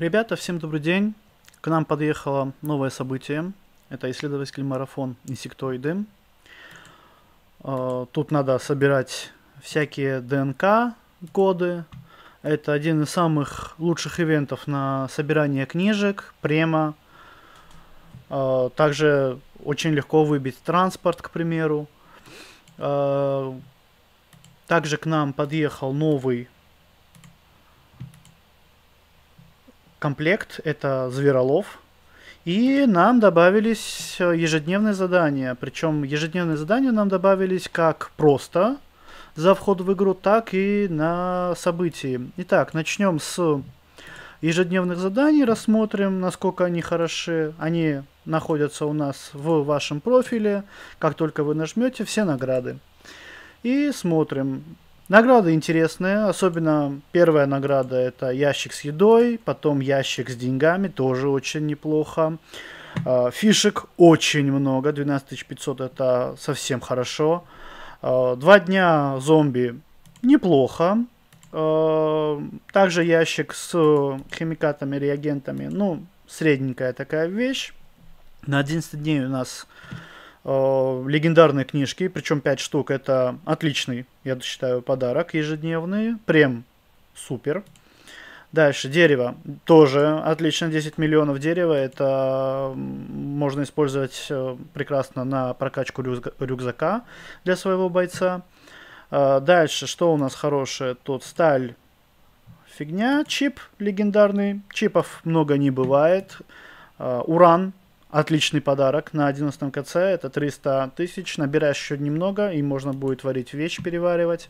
Ребята, всем добрый день. К нам подъехало новое событие. Это исследовательский марафон инсектоиды. А, тут надо собирать всякие ДНК коды. Это один из самых лучших ивентов на собирание книжек, према. А, также очень легко выбить транспорт, к примеру. А, также к нам подъехал новый комплект – это зверолов. И нам добавились э, ежедневные задания. Причем ежедневные задания нам добавились как просто за вход в игру, так и на событии. Итак, начнем с ежедневных заданий, рассмотрим, насколько они хороши. Они находятся у нас в вашем профиле. Как только вы нажмете, все награды. И смотрим. Награда интересная, особенно первая награда это ящик с едой, потом ящик с деньгами, тоже очень неплохо. А, фишек очень много, 12500 это совсем хорошо. А, два дня зомби неплохо. А, также ящик с химикатами, реагентами, ну, средненькая такая вещь. На 11 дней у нас Э, легендарные книжки, причем 5 штук. Это отличный, я считаю, подарок ежедневный. прем супер. Дальше, дерево. Тоже отлично, 10 миллионов дерева. Это можно использовать э, прекрасно на прокачку рюкзака для своего бойца. Э, дальше, что у нас хорошее? Тут сталь, фигня, чип легендарный. Чипов много не бывает. Уран Отличный подарок на 11 КЦ, это 300 тысяч, набираешь еще немного, и можно будет варить вещь, переваривать.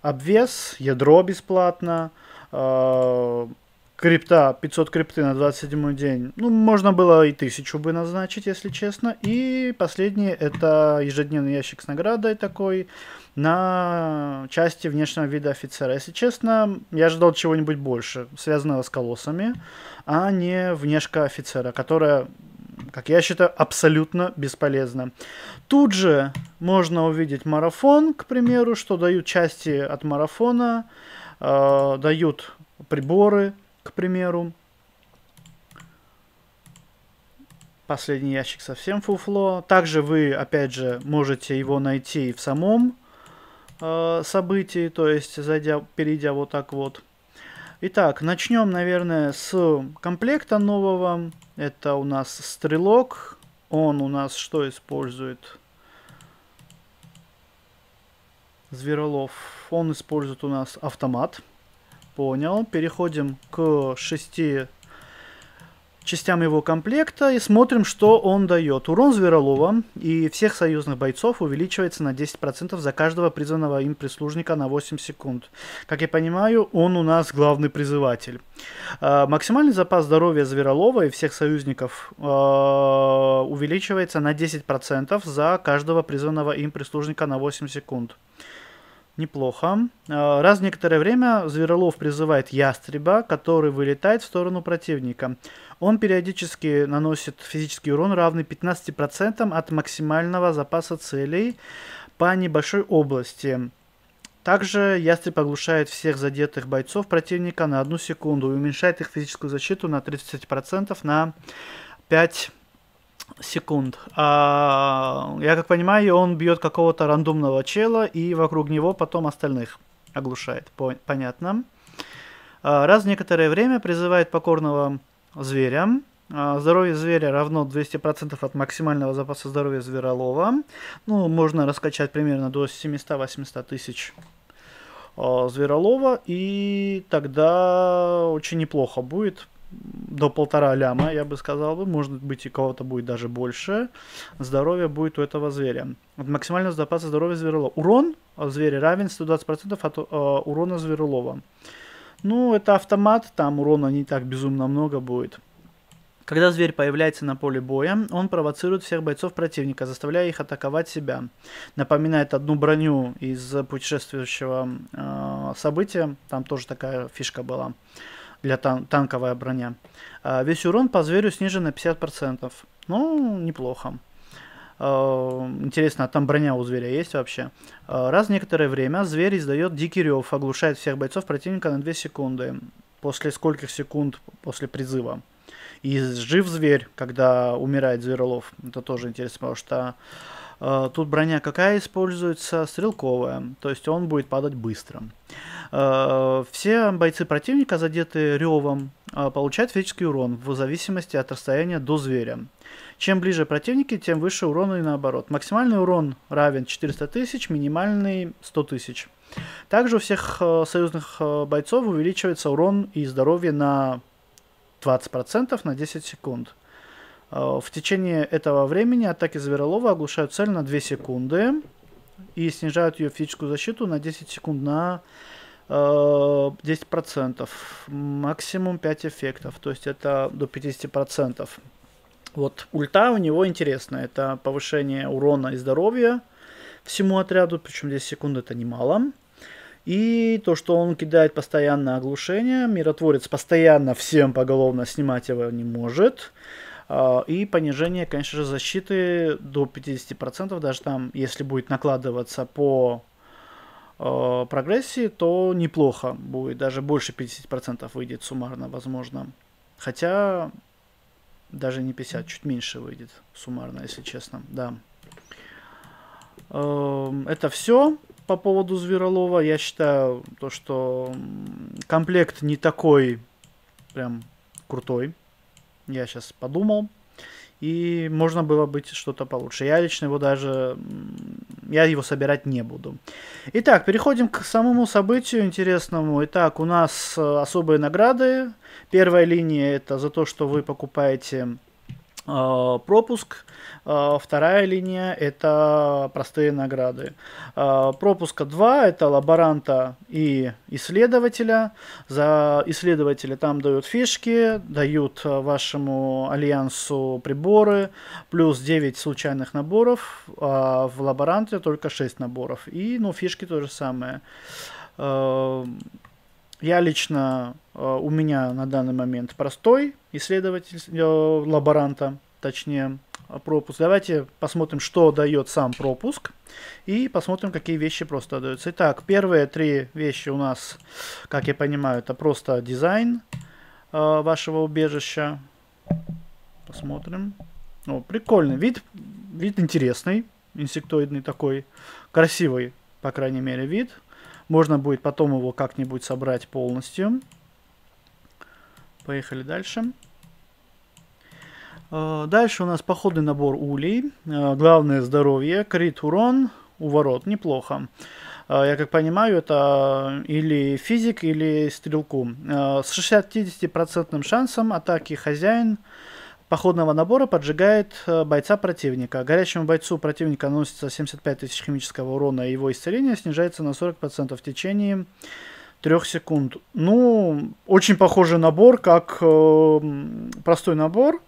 Обвес, ядро бесплатно, а, крипта, 500 крипты на 27 день, ну, можно было и тысячу бы назначить, если честно. И последний, это ежедневный ящик с наградой такой, на части внешнего вида офицера. Если честно, я ожидал чего-нибудь больше, связанного с колоссами, а не внешка офицера, которая как я считаю, абсолютно бесполезно. Тут же можно увидеть марафон, к примеру, что дают части от марафона, э, дают приборы, к примеру. Последний ящик совсем фуфло. Также вы, опять же, можете его найти в самом э, событии, то есть зайдя, перейдя вот так вот Итак, начнем, наверное, с комплекта нового. Это у нас стрелок. Он у нас что использует? Зверолов. Он использует у нас автомат. Понял. Переходим к шести частям его комплекта и смотрим, что он дает. Урон Зверолова и всех союзных бойцов увеличивается на 10% за каждого призванного им прислужника на 8 секунд. Как я понимаю, он у нас главный призыватель. Э, максимальный запас здоровья Зверолова и всех союзников э, увеличивается на 10% за каждого призванного им прислужника на 8 секунд. Неплохо. А, раз в некоторое время Зверолов призывает ястреба, который вылетает в сторону противника. Он периодически наносит физический урон, равный 15% от максимального запаса целей по небольшой области. Также ястреб оглушает всех задетых бойцов противника на одну секунду и уменьшает их физическую защиту на 30% на 5 секунд. А, я как понимаю, он бьет какого-то рандомного чела и вокруг него потом остальных оглушает. Понятно. А, раз в некоторое время призывает покорного зверя. А, здоровье зверя равно 200% от максимального запаса здоровья зверолова. Ну, можно раскачать примерно до 700-800 тысяч а, зверолова. И тогда очень неплохо будет. До полтора ляма, я бы сказал бы. Может быть, и кого-то будет даже больше. Здоровье будет у этого зверя. От максимального запаса здоровья зверолова. Урон зверя равен 120% от а, урона зверолова. Ну, это автомат, там урона не так безумно много будет. Когда зверь появляется на поле боя, он провоцирует всех бойцов противника, заставляя их атаковать себя. Напоминает одну броню из путешествующего э, события. Там тоже такая фишка была для тан танковая броня. Э, весь урон по зверю снижен на 50%. Ну, неплохо. Э, интересно, а там броня у зверя есть вообще? Э, раз в некоторое время зверь издает дикий рев, оглушает всех бойцов противника на 2 секунды. После скольких секунд после призыва? И жив зверь, когда умирает зверолов. Это тоже интересно, потому что э, тут броня какая используется? Стрелковая. То есть он будет падать быстро. Э, все бойцы противника, задетые ревом, э, получают физический урон в зависимости от расстояния до зверя. Чем ближе противники, тем выше урон и наоборот. Максимальный урон равен 400 тысяч, минимальный 100 тысяч. Также у всех э, союзных э, бойцов увеличивается урон и здоровье на 20% на 10 секунд. Э, в течение этого времени атаки Зверолова оглушают цель на 2 секунды и снижают ее физическую защиту на 10 секунд на 10%, э, максимум 5 эффектов, то есть это до 50%. Вот ульта у него интересная. Это повышение урона и здоровья всему отряду. Причем здесь секунд это немало. И то, что он кидает постоянно оглушение. Миротворец постоянно всем поголовно снимать его не может. А, и понижение, конечно же, защиты до 50%. Даже там, если будет накладываться по а, прогрессии, то неплохо будет. Даже больше 50% выйдет суммарно, возможно. Хотя даже не 50, чуть меньше выйдет суммарно, если честно. Да. Эм, это все по поводу Зверолова. Я считаю, то, что комплект не такой прям крутой. Я сейчас подумал. И можно было быть что-то получше. Я лично его даже я его собирать не буду. Итак, переходим к самому событию интересному. Итак, у нас э, особые награды. Первая линия это за то, что вы покупаете Э, пропуск. Э, вторая линия – это простые награды. Э, пропуска 2 – это лаборанта и исследователя. За исследователя там дают фишки, дают вашему альянсу приборы, плюс 9 случайных наборов, а в лаборанте только 6 наборов. И ну, фишки то же самое. Я лично, у меня на данный момент простой, исследователь, лаборанта, точнее, пропуск. Давайте посмотрим, что дает сам пропуск. И посмотрим, какие вещи просто даются. Итак, первые три вещи у нас, как я понимаю, это просто дизайн э, вашего убежища. Посмотрим. О, прикольный. Вид, вид интересный. Инсектоидный такой. Красивый, по крайней мере, вид. Можно будет потом его как-нибудь собрать полностью. Полностью. Поехали дальше. Э, дальше у нас походный набор улей. Э, главное здоровье, крит урон, у ворот. Неплохо. Э, я как понимаю, это или физик, или стрелку. С 60-50% шансом атаки хозяин походного набора поджигает бойца противника. Горячему бойцу противника наносится 75 тысяч химического урона, и его исцеление снижается на 40% в течение трех секунд. Ну, очень похожий набор, как э, простой набор.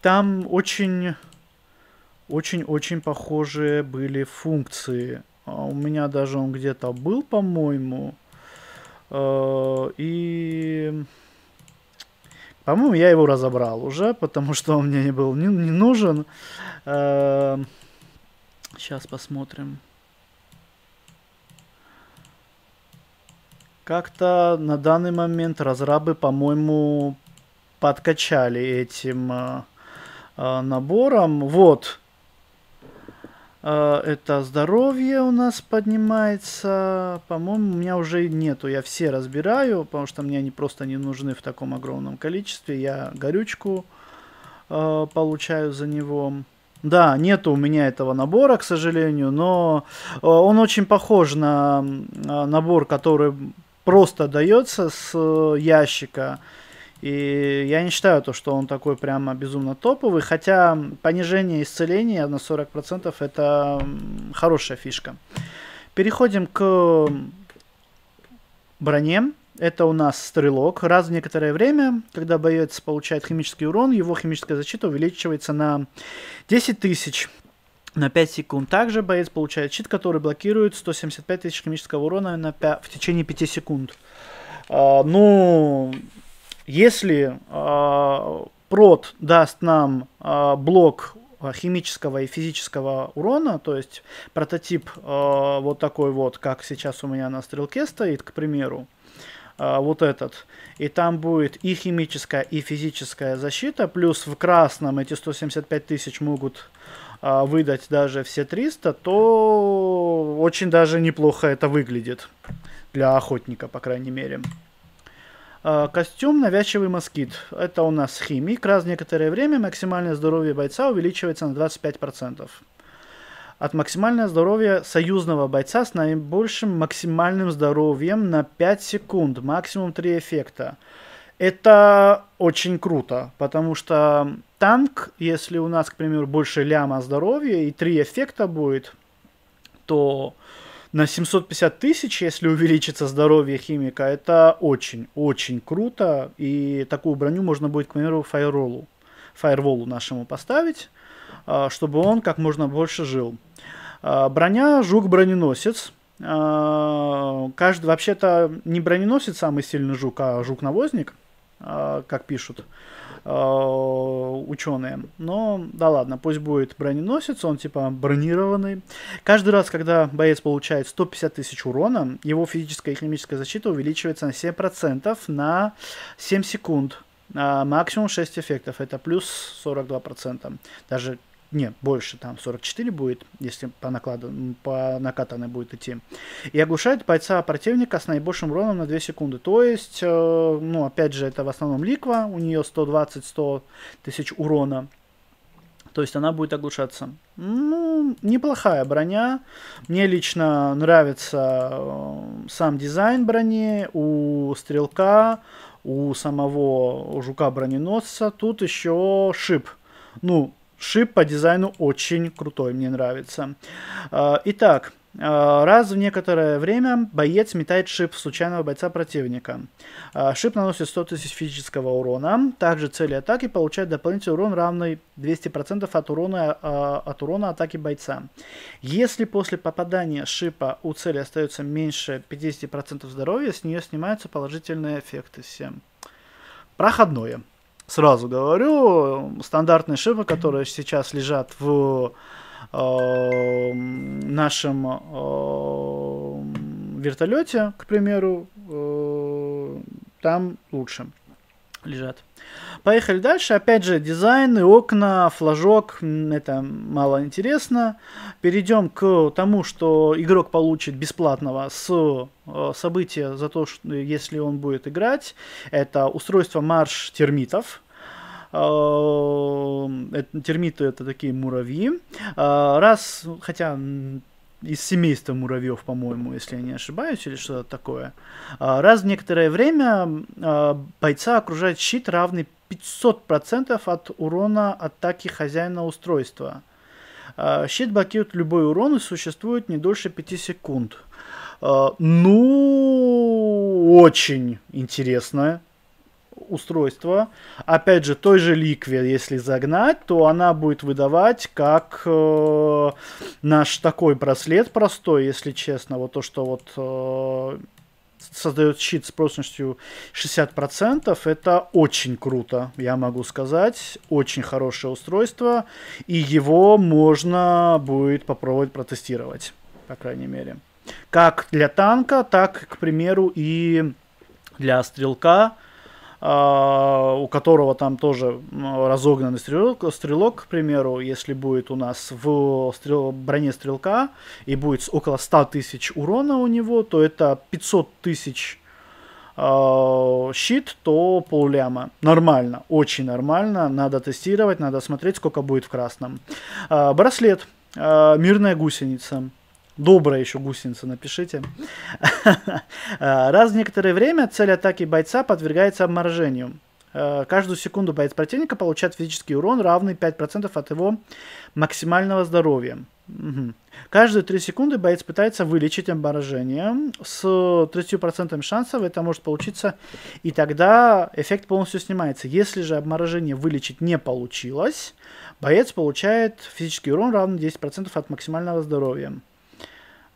Там очень, очень, очень похожие были функции. А у меня даже он где-то был, по-моему. Э, и, по-моему, я его разобрал уже, потому что он мне не был не, не нужен. Э, сейчас посмотрим. Как-то на данный момент разрабы, по-моему, подкачали этим э, э, набором. Вот. Э, это здоровье у нас поднимается. По-моему, у меня уже нету. Я все разбираю, потому что мне они просто не нужны в таком огромном количестве. Я горючку э, получаю за него. Да, нету у меня этого набора, к сожалению, но э, он очень похож на э, набор, который просто дается с э, ящика. И я не считаю то, что он такой прямо безумно топовый, хотя понижение исцеления на 40% это хорошая фишка. Переходим к броне. Это у нас стрелок. Раз в некоторое время, когда боец получает химический урон, его химическая защита увеличивается на 10 тысяч. На 5 секунд также боец получает щит, который блокирует 175 тысяч химического урона на 5, в течение 5 секунд. А, ну, если а, прот даст нам а, блок а, химического и физического урона, то есть прототип э, вот такой вот, как сейчас у меня на стрелке стоит, к примеру, э, вот этот, и там будет и химическая, и физическая защита, плюс в красном эти 175 тысяч могут а, выдать даже все 300, то очень даже неплохо это выглядит для охотника, по крайней мере. А, костюм «Навязчивый москит». Это у нас химик. Раз в некоторое время максимальное здоровье бойца увеличивается на 25%. От максимального здоровья союзного бойца с наибольшим максимальным здоровьем на 5 секунд. Максимум 3 эффекта. Это очень круто, потому что танк, если у нас, к примеру, больше ляма здоровья и три эффекта будет, то на 750 тысяч, если увеличится здоровье химика, это очень-очень круто. И такую броню можно будет, к примеру, фаеролу, фаерволу нашему поставить, а, чтобы он как можно больше жил. А, броня жук-броненосец. А, Каждый, вообще-то, не броненосец самый сильный жук, а жук-навозник, как пишут. Э, ученые. Но да ладно, пусть будет броненосец, он типа бронированный. Каждый раз, когда боец получает 150 тысяч урона, его физическая и химическая защита увеличивается на 7% на 7 секунд. А максимум 6 эффектов, это плюс 42%. Даже не, больше, там 44 будет, если по, накладу, по накатанной будет идти. И оглушает бойца противника с наибольшим уроном на 2 секунды. То есть, э, ну, опять же, это в основном ликва, у нее 120-100 тысяч урона. То есть она будет оглушаться. Ну, неплохая броня. Мне лично нравится э, сам дизайн брони у стрелка, у самого жука-броненосца. Тут еще шип. Ну, Шип по дизайну очень крутой, мне нравится. А, итак, а, Раз в некоторое время боец метает шип в случайного бойца противника. А, шип наносит 100 тысяч физического урона. Также цели атаки получают дополнительный урон, равный 200% от урона, от урона атаки бойца. Если после попадания шипа у цели остается меньше 50% здоровья, с нее снимаются положительные эффекты все. Проходное сразу говорю, стандартные шипы, которые сейчас лежат в э, нашем э, вертолете, к примеру, э, там лучше лежат. Поехали дальше. Опять же, дизайн окна, флажок, это мало интересно. Перейдем к тому, что игрок получит бесплатного с э, события за то, что, если он будет играть. Это устройство марш термитов. Э, термиты это такие муравьи. Э, раз, хотя из семейства муравьев, по-моему, если я не ошибаюсь, или что-то такое. А, раз в некоторое время а, бойца окружает щит, равный 500% от урона атаки хозяина устройства. А, щит блокирует любой урон и существует не дольше 5 секунд. Ну, очень интересно устройство. Опять же, той же Liquid, если загнать, то она будет выдавать как э, наш такой браслет простой, если честно. Вот то, что вот... Э, создает щит с прочностью 60%. Это очень круто, я могу сказать. Очень хорошее устройство. И его можно будет попробовать протестировать, по крайней мере. Как для танка, так, к примеру, и для стрелка. А, у которого там тоже разогнанный стрелок, стрелок, к примеру, если будет у нас в стрел... броне стрелка и будет около 100 тысяч урона у него, то это 500 тысяч а, щит, то полляма. Нормально, очень нормально. Надо тестировать, надо смотреть, сколько будет в красном. А, браслет, мирная гусеница. Добрая еще гусеница, напишите. Э, раз в некоторое время цель атаки бойца подвергается обморожению. Э, каждую секунду боец противника получает физический урон, равный 5% от его максимального здоровья. Угу. Каждые 3 секунды боец пытается вылечить обморожение. С 30% шансов это может получиться, и тогда эффект полностью снимается. Если же обморожение вылечить не получилось, боец получает физический урон, равный 10% от максимального здоровья.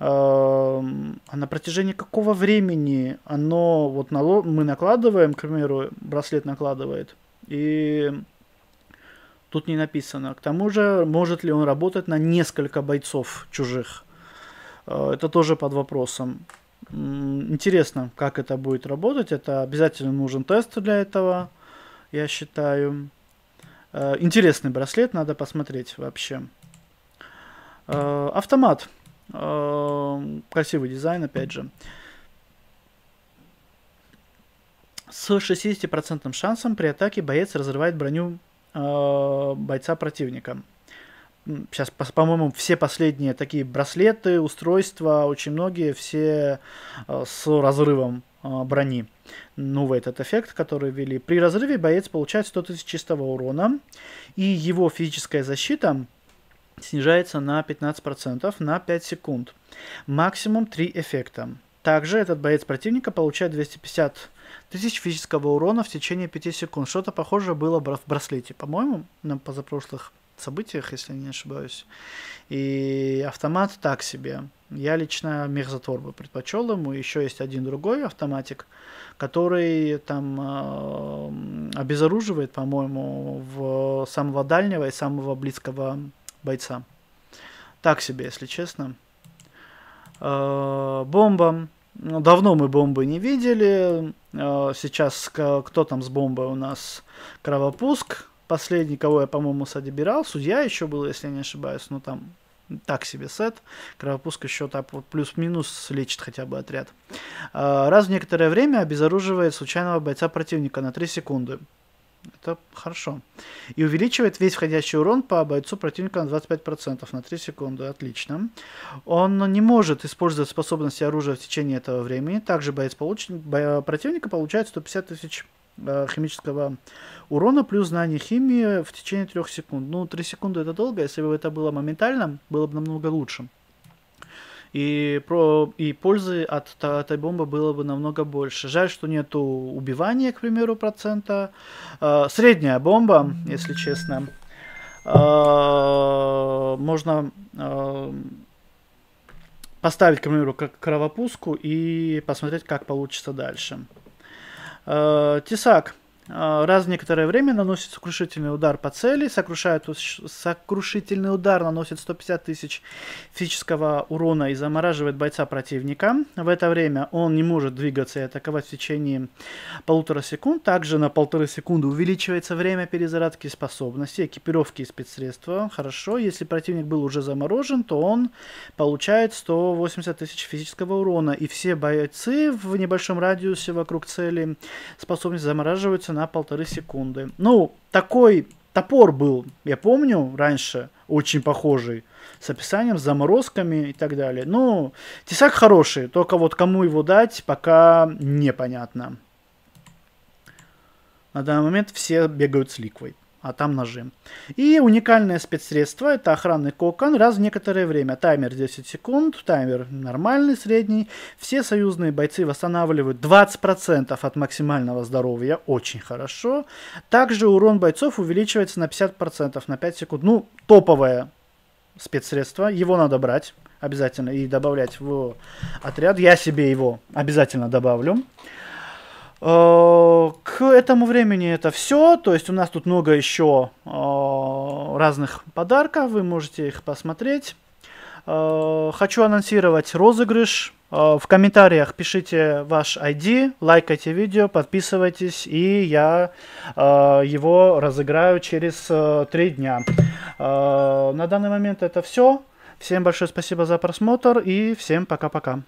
Эм, а на протяжении какого времени оно вот нало... мы накладываем, к примеру, браслет накладывает, и тут не написано. К тому же, может ли он работать на несколько бойцов чужих? Э, это тоже под вопросом. Интересно, как это будет работать. Это обязательно нужен тест для этого, я считаю. Э, интересный браслет, надо посмотреть вообще. Э, автомат. Эм, красивый дизайн, опять же. С 60% шансом при атаке боец разрывает броню э, бойца противника. Сейчас, по-моему, все последние такие браслеты, устройства, очень многие, все э, с разрывом э, брони. вот этот эффект, который ввели. При разрыве боец получает 100 тысяч чистого урона, и его физическая защита снижается на 15% на 5 секунд. Максимум 3 эффекта. Также этот боец противника получает 250 тысяч физического урона в течение 5 секунд. Что-то похожее было в браслете, по-моему, на позапрошлых событиях, если не ошибаюсь. И автомат так себе. Я лично мехзатвор бы предпочел ему. Еще есть один другой автоматик, который там а, обезоруживает, по-моему, в самого дальнего и самого близкого бойца. Так себе, если честно. Э, бомба. Ну, давно мы бомбы не видели. Э, сейчас кто там с бомбой у нас? Кровопуск. Последний, кого я, по-моему, собирал. Судья еще был, если я не ошибаюсь. Ну, там так себе сет. Кровопуск еще так вот плюс-минус лечит хотя бы отряд. Э, раз в некоторое время обезоруживает случайного бойца противника на 3 секунды. Это хорошо. И увеличивает весь входящий урон по бойцу противника на 25% на 3 секунды. Отлично. Он не может использовать способности оружия в течение этого времени. Также боец получ... бо... противника получает 150 тысяч э, химического урона плюс знание химии в течение 3 секунд. Ну, 3 секунды это долго. Если бы это было моментально, было бы намного лучше и, про, и пользы от этой бомбы было бы намного больше. Жаль, что нету убивания, к примеру, процента. Э, средняя бомба, если честно, э, можно э, поставить, к примеру, как кровопуску и посмотреть, как получится дальше. Тесак а, раз в некоторое время наносит сокрушительный удар по цели, сокрушает, сокрушительный удар наносит 150 тысяч физического урона и замораживает бойца противника. В это время он не может двигаться и атаковать в течение полутора секунд. Также на полторы секунды увеличивается время перезарядки способности, экипировки и спецсредства. Хорошо, если противник был уже заморожен, то он получает 180 тысяч физического урона. И все бойцы в небольшом радиусе вокруг цели способность замораживаются на полторы секунды. Ну, такой топор был, я помню, раньше, очень похожий, с описанием, с заморозками и так далее. Ну, тесак хороший, только вот кому его дать, пока непонятно. На данный момент все бегают с ликвой а там нажим. И уникальное спецсредство – это охранный кокон раз в некоторое время. Таймер 10 секунд, таймер нормальный, средний. Все союзные бойцы восстанавливают 20% от максимального здоровья, очень хорошо. Также урон бойцов увеличивается на 50% на 5 секунд. Ну, топовое спецсредство, его надо брать обязательно и добавлять в отряд. Я себе его обязательно добавлю. Э, к этому времени это все. То есть у нас тут много еще э, разных подарков. Вы можете их посмотреть. Э, хочу анонсировать розыгрыш. В комментариях пишите ваш ID, лайкайте видео, подписывайтесь, и я его разыграю через три дня. На данный момент это все. Всем большое спасибо за просмотр и всем пока-пока.